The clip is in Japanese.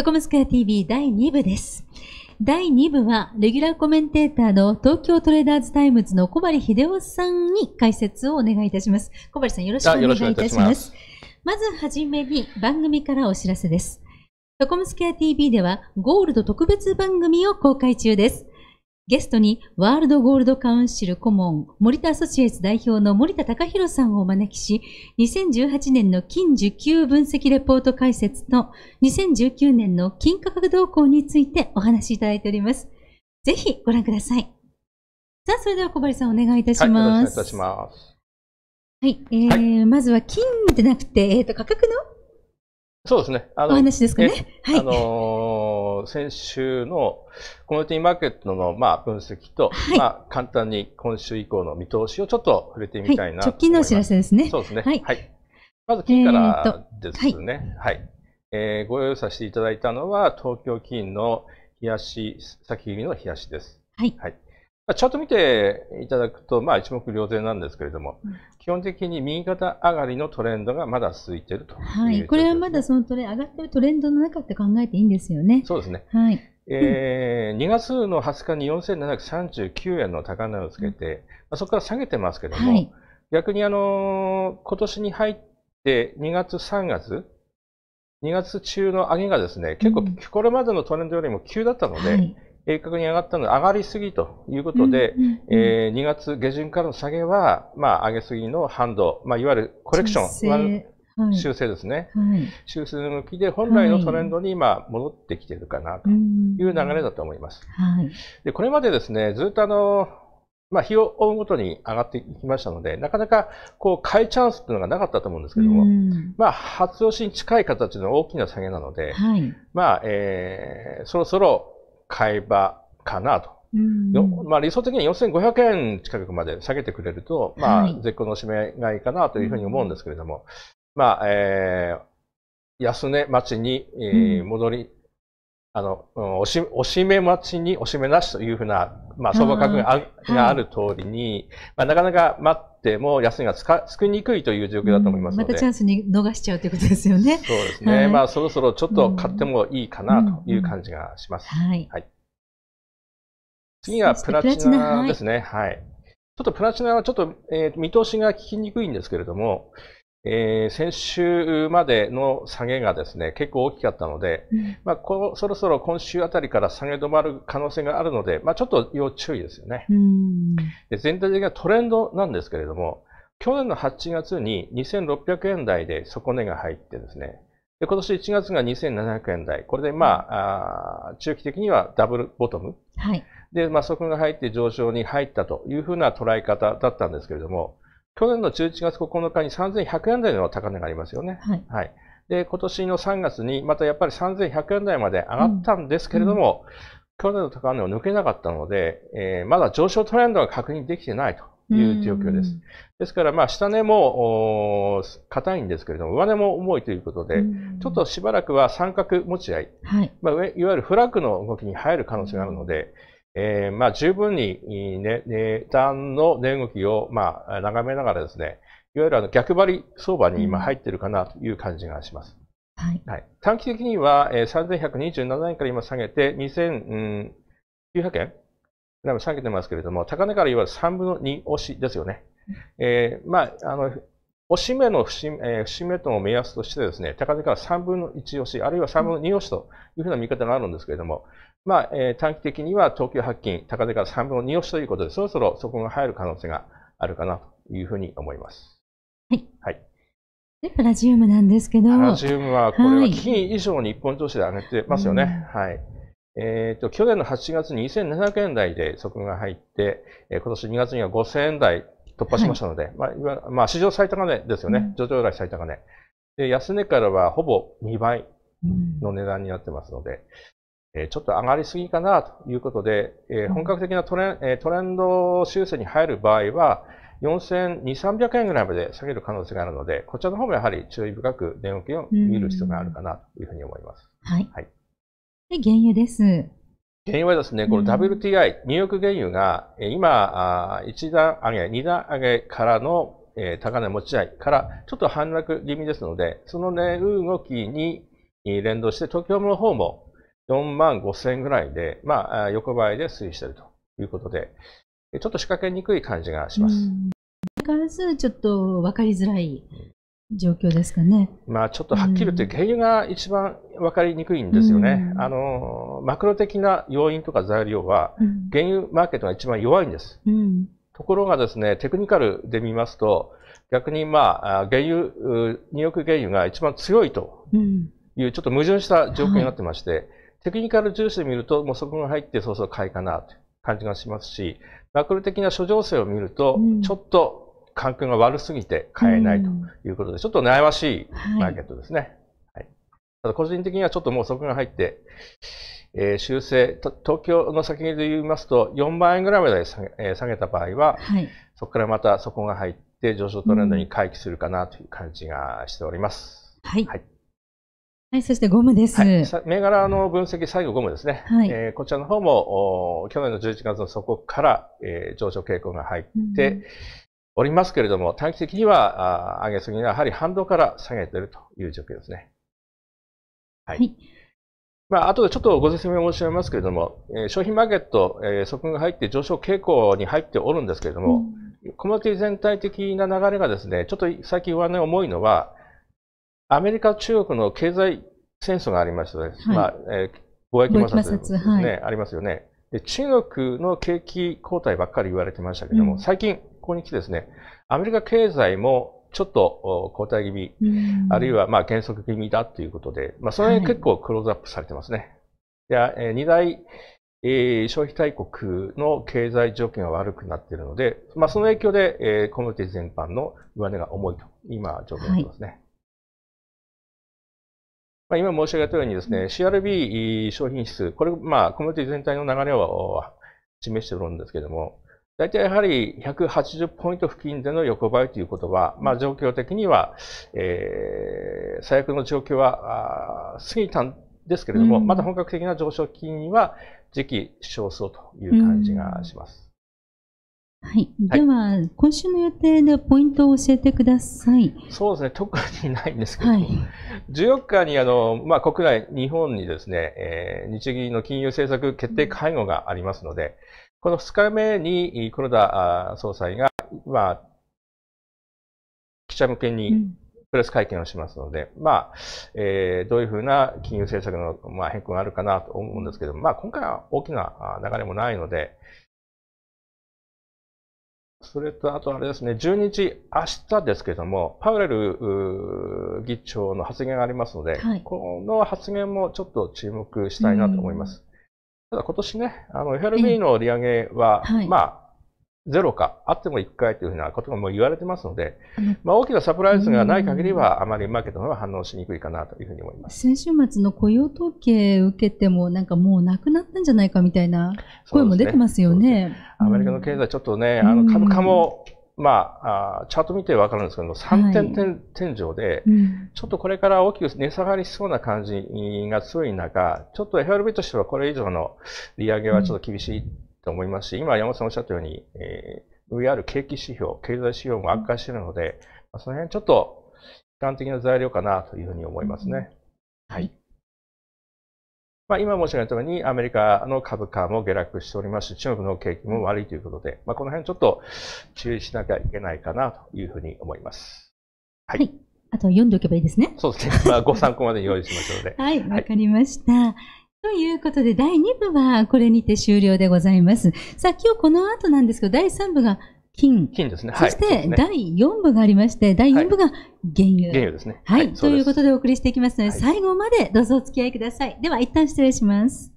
タコムスクア TV 第2部です。第2部は、レギュラーコメンテーターの東京トレーダーズタイムズの小針秀夫さんに解説をお願いいたします。小針さんよろしくお願いいたします。まずはじめに番組からお知らせです。トコムスケア TV ではゴールド特別番組を公開中です。ゲストにワールドゴールドカウンシル顧問、森田アソシエイツ代表の森田隆弘さんをお招きし、2018年の金受給分析レポート解説と、2019年の金価格動向についてお話しいただいております。ぜひご覧ください。さあ、それでは小針さんお願いいたします。はい、いいますはい、えー、はい、まずは金でなくて、えっ、ー、と、価格のそうですね。あのお話ですかね。はい。あのー先週のコモディティマーケットのまあ分析と、はい、まあ簡単に今週以降の見通しをちょっと触れてみたいなと、はい、直近のお知らせですね。そうですね。はい。はい、まず金からですね。はい、えー、ご用意させていただいたのは東京金の冷やし先切りの冷やしです。はい。はいまあ、チャート見ていただくと、まあ、一目瞭然なんですけれども、うん、基本的に右肩上がりのトレンドがまだ続いていると、ね、はい、これはまだそのトレ上がっているトレンドの中って考えていいんですよね。そうですね、はいえー、2月の20日に4739円の高値をつけて、うん、まあ、そこから下げてますけれども、はい、逆に、あのー、今年に入って2月、3月、2月中の上げがですね結構これまでのトレンドよりも急だったので、う鋭角に上がったのは上がりすぎということで、うんうんうん、えー、2月下旬からの下げは、まあ、上げすぎの反動、まあ、いわゆるコレクション、はい、修正ですね、はい、修正の向きで本来のトレンドに今戻ってきてるかなという流れだと思います。はい、でこれまでですねずっとあのまあ、日を追うごとに上がっていきましたので、なかなか、こう、買いチャンスっていうのがなかったと思うんですけども、まあ、初押しに近い形の大きな下げなので、はい、まあ、えー、そろそろ買い場かなと。うんまあ、理想的には4500円近くまで下げてくれると、まあ、絶好の締め買いかなというふうに思うんですけれども、はい、まあ、えー、安値町に、えー、戻り、あの、押おし、おしめ待ちにおしめなしというふうな、まあ、相場価格があ,、がある通りに、はい、まあ、なかなか待っても安いがつか、つくにくいという状況だと思いますので、うん。またチャンスに逃しちゃうということですよね。そうですね。はい、まあ、そろそろちょっと買ってもいいかなという感じがします。うんうん、はい。はい、次がプラチナですね。はい。ちょっとプラチナはちょっと、えー、見通しが聞きにくいんですけれども、えー、先週までの下げがですね結構大きかったので、うん、まあ、こそろそろ今週あたりから下げ止まる可能性があるので、まあ、ちょっと要注意ですよね。で全体的なトレンドなんですけれども去年の8月に2600円台で底値が入ってですねで今年1月が2700円台これで、まあ、あ中期的にはダブルボトム、はい、で、まあ、底が入って上昇に入ったというふうな捉え方だったんですけれども去年の11月9日に3100円台の高値がありますよね。はい、はい、で今年の3月にまたやっぱり3100円台まで上がったんですけれども、うん、去年の高値を抜けなかったので、えー、まだ上昇トレンドが確認できてないという状況です。ですから、まあ、下値も硬いんですけれども、上値も重いということで、ちょっとしばらくは三角持ち合い、はいまあ、いわゆるフラッグの動きに入る可能性があるので、えー、まあ、十分に、ね、値段の値動きを、まあ、眺めながらですね、いわゆるあの逆張り相場に今入ってるかなという感じがします。はい、はい、短期的には、えー、3127円から今下げて、2900円下げてますけれども、高値からいわゆる3分の2押しですよね。えー、まあ、あの、押し目の節,、えー、節目との目安としてですね、高値から3分の1押し、あるいは3分の2押しというふうな見方があるんですけれども、まあ、えー、短期的には東急発金、高値から3分の2押しということで、そろそろそこが入る可能性があるかなというふうに思います。はい。はい。で、プラジウムなんですけど。プラジウムは、これは金以上に日本投資で上げてますよね。はい。はい、えっ、ー、と、去年の8月に2700円台で底が入って、えー、今年2月には5000円台突破しましたので、はい、まあ、まあ、史上最高値ですよね。上場来最高値。で、安値からはほぼ2倍の値段になってますので、ちょっと上がりすぎかなということで、本格的なトレン、トレンド修正に入る場合は、4200、300円ぐらいまで下げる可能性があるので、こちらの方もやはり注意深く値動きを見る必要があるかなというふうに思います。はい。はい、で、原油です。原油はですね、この WTI、ニューヨーク原油が、今、1段上げ、2段上げからの高値持ち合いからちょっと反落気味ですので、その値動きに連動して、東京の方も4万5千円ぐらいで、まあ、横ばいで推移しているということで、ちょっと仕掛けにくい感じがします。に関するちょっと分かりづらい状況ですかね。まあ、ちょっとはっきり言って、原油が一番分かりにくいんですよね。あの、マクロ的な要因とか材料は、原油マーケットが一番弱いんです。ところがですね、テクニカルで見ますと、逆にまあ、原油、ニューヨーク原油が一番強いという、ちょっと矛盾した状況になってまして、はいテクニカル重視で見ると、もうそこが入ってそうそう買いかなという感じがしますし、マクロ的な諸情勢を見ると、ちょっと環境が悪すぎて買えないということで、ちょっと悩ましいマーケットですね。はい、はい、ただ個人的にはちょっともうそこが入って、えー、修正、東京の先で言いますと、4万円ぐらいまで下げ,、えー、下げた場合は、はい、そこからまたそこが入って、上昇トレンドに回帰するかなという感じがしております。はい、はいはい、そしてゴムです。はい、銘柄の分析、最後ゴムですね。はい、えー、こちらの方も、去年の11月の底から、えー、上昇傾向が入っておりますけれども、うん、短期的には、あ上げすぎがやはり反動から下げているという状況ですね。はい。はい、まあ、後でちょっとご説明申し上げますけれども、えー、商品マーケット、えー、底が入って上昇傾向に入っておるんですけれども、うん、コマティ全体的な流れがですね、ちょっと最近上値重いのは、アメリカ、中国の経済戦争がありました、ね、はい、まあえー、貿易摩擦、ね、はい、ありますよねで。中国の景気後退ばっかり言われてましたけども、うん、最近、ここに来てですね、アメリカ経済もちょっと後退気味、うん、あるいはまあ減速気味だということで、まあ、その辺結構クローズアップされてますね。はい、いや、えー、二大、えー、消費大国の経済条件が悪くなっているので、まあ、その影響で、えー、コミュニティ全般の上値が重いと、今、状況になってますね。はいまあ、今申し上げたようにですね、CRB 商品質、これ、まあ、コミュニティ全体の流れを示しているんですけれども、大体やはり180ポイント付近での横ばいということは、まあ、状況的には、えー、最悪の状況は過ぎたんですけれども、うん、また本格的な上昇金には時期少早という感じがします。うんはい、はい、では、今週の予定でポイントを教えてください。そうですね、特にないんですけど、はい、14日にあの、まあ、国内、日本にですね、えー、日銀の金融政策決定会合がありますので、この2日目に黒田総裁が、まあ、記者向けにプレス会見をしますので、うん、まあ、えー、どういうふうな金融政策の、まあ、変更があるかなと思うんですけど、まあ、今回は大きな流れもないので、それと、あとあれですね、12日、明日ですけども、パウエル議長の発言がありますので、はい、この発言もちょっと注目したいなと思います。ただ今年ね、あの FRB の利上げは、まあ、ゼロか、あっても1回というふうなことがも言われてますので、まあ、大きなサプライズがない限りは、あまりマーケットのは反応しにくいかなというふうに思います先週末の雇用統計を受けても、なんかもうなくなったんじゃないかみたいな声も出てますよね。ねアメリカの経済、ちょっとね、うん、あの株価も、まあ、あチャート見て分かるんですけど、3点天,、はい、天井で、ちょっとこれから大きく値下がりしそうな感じが強い中、ちょっと FRB としてはこれ以上の利上げはちょっと厳しい。うんと思いますし、今山本さんおっしゃったように、えー、VR 景気指標、経済指標も悪化しているので、うん、その辺ちょっと悲観的な材料かなというふうに思いますね。うん、はい。まあ、今申し上げたように、アメリカの株価も下落しておりますし、中国の景気も悪いということで、まあ、この辺ちょっと注意しなきゃいけないかなというふうに思います。はい。はい、あと読んでおけばいいですね。そうですね。まあ、ご参考までに用意しましょうので。はい、わ、はい、かりました。ということで、第2部はこれにて終了でございます。さあ、今日この後なんですけど、第3部が金。金ですね。そして、第4部がありまして、第4部が原油。原油ですね。はい。はい、ということでお送りしていきますので、はい、最後までどうぞお付き合いください。では、一旦失礼します。